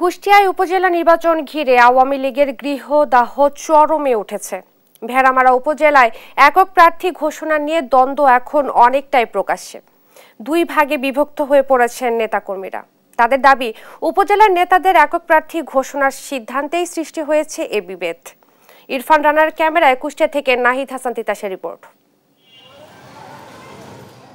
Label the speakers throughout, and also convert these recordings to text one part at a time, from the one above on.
Speaker 1: কুষ্টিয়ায় উপজেলা নির্বাচন ঘিরে আওয়ামী লীগের গৃহদাহ চরমে উঠেছে ভেড়ামারা উপজেলায় একক প্রার্থী ঘোষণা নিয়ে দ্বন্দ্ব এখন অনেকটাই প্রকাশ্যে দুই ভাগে বিভক্ত হয়ে পড়েছেন নেতাকর্মীরা তাদের দাবি উপজেলার নেতাদের একক প্রার্থী ঘোষণার সিদ্ধান্তেই সৃষ্টি হয়েছে এ বিভেদ ইরফান রানার ক্যামেরায় কুষ্টিয়া থেকে নাহিদ হাসান তিতাসের রিপোর্ট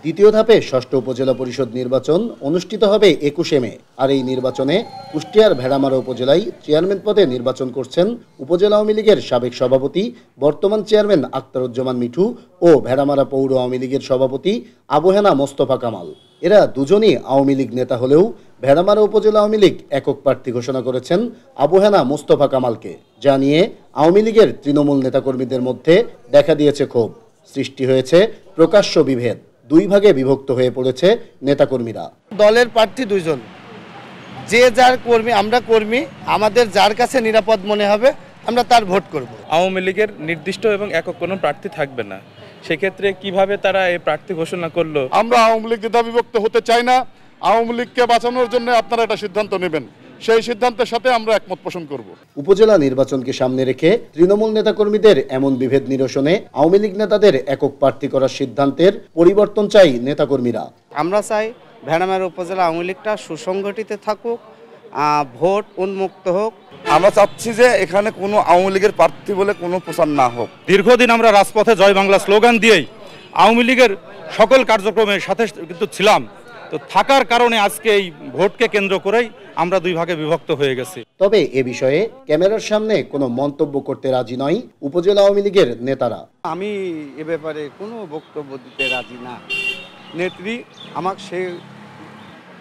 Speaker 2: দ্বিতীয় ধাপে ষষ্ঠ উপজেলা পরিষদ নির্বাচন অনুষ্ঠিত হবে একুশে মে আর এই নির্বাচনে কুষ্টিয়ার ভেড়ামারা উপজেলায় চেয়ারম্যান পদে নির্বাচন করছেন উপজেলা আওয়ামী লীগের সাবেক সভাপতি বর্তমান চেয়ারম্যান আক্তারুজ্জামান মিঠু ও ভেড়ামারা পৌর আওয়ামী লীগের সভাপতি আবহেনা মোস্তফা কামাল এরা দুজনই আওয়ামী লীগ নেতা হলেও ভেড়ামারা উপজেলা আওয়ামী লীগ একক প্রার্থী ঘোষণা করেছেন আবহেনা মোস্তফা কামালকে যা নিয়ে আওয়ামী লীগের তৃণমূল নেতাকর্মীদের মধ্যে দেখা দিয়েছে ক্ষোভ সৃষ্টি হয়েছে প্রকাশ্য বিভেদ দুই ভাগে বিভক্ত হয়ে পড়েছে নেতাকর্মীরা দলের প্রার্থী দুইজন যে যার কর্মী আমরা কর্মী আমাদের যার কাছে নিরাপদ মনে হবে আমরা তার ভোট করব আওয়ামী লীগের নির্দিষ্ট এবং একক কোনো প্রার্থী থাকবে না সেক্ষেত্রে কিভাবে তারা এই প্রার্থী ঘোষণা করলো আমরা আওয়ামী লীগ দ্বিধাবিভক্ত হতে চাই না আওয়ামী লীগকে বাঁচানোর জন্য আপনারা এটা সিদ্ধান্ত নেবেন সেই সিদ্ধান্তের সাথে আমরা একমত পোষণ করব উপজেলা নির্বাচনকে সামনে রেখে তৃণমূল নেতাকর্মীদের এমন বিভেদ নিরসনে আওয়ামী লীগ নেতাদের একক প্রার্থী করার সিদ্ধান্তের পরিবর্তন চাই নেতাকর্মীরা আমরা চাই ভেড়ামের উপজেলা আওয়ামী লীগটা সুসংগঠিত থাকুক ভোট উন্মুক্ত হোক আমরা চাচ্ছি যে এখানে কোনো আওয়ামী লীগের প্রার্থী বলে কোনো প্রচার না হোক দীর্ঘদিন আমরা রাজপথে জয় বাংলা স্লোগান দিয়েই আওয়ামী লীগের সকল কার্যক্রমের সাথে কিন্তু ছিলাম তো থাকার কারণে আজকে এই ভোটকে কেন্দ্র করেই আমরা দুই ভাগে বিভক্ত হয়ে গেছি তবে এ বিষয়ে ক্যামেরার সামনে কোনো মন্তব্য করতে রাজি নয় উপজেলা আওয়ামী লীগের নেতারা আমি এ ব্যাপারে কোনো বক্তব্য দিতে রাজি না নেত্রী আমাকে সে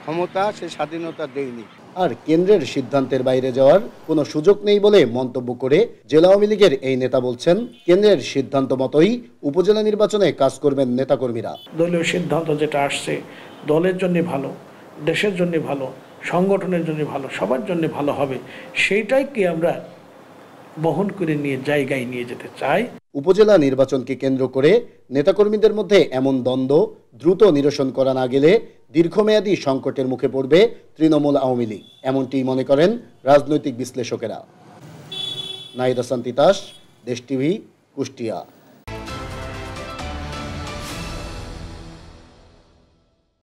Speaker 2: ক্ষমতা সে স্বাধীনতা দেয়নি আর কেন্দ্রের সিদ্ধান্তের বাইরে যাওয়ার কোনো সুযোগ নেই বলে মন্তব্য করে জেলা আওয়ামী লীগের এই নেতা বলছেন কেন্দ্রের সিদ্ধান্ত মতোই উপজেলা নির্বাচনে কাজ করবেন নেতাকর্মীরা দলীয় সিদ্ধান্ত যেটা আসছে দলের জন্য ভালো দেশের জন্য ভালো সংগঠনের জন্য ভালো সবার জন্য ভালো হবে সেইটাইকে আমরা বহন করে নিয়ে জায়গায় নিয়ে যেতে চাই উপজেলা নির্বাচনকে কেন্দ্র করে নেতাকর্মীদের মধ্যে এমন দ্বন্দ্ব দ্রুত নিরসন করা না গেলে দীর্ঘমেয়াদী সংকটের মুখে পড়বে তৃণমূল আওয়ামী লীগ এমনটি মনে করেন রাজনৈতিক বিশ্লেষকেরা নাইদ শান্তি তিতাস দেশ টিভি কুষ্টিয়া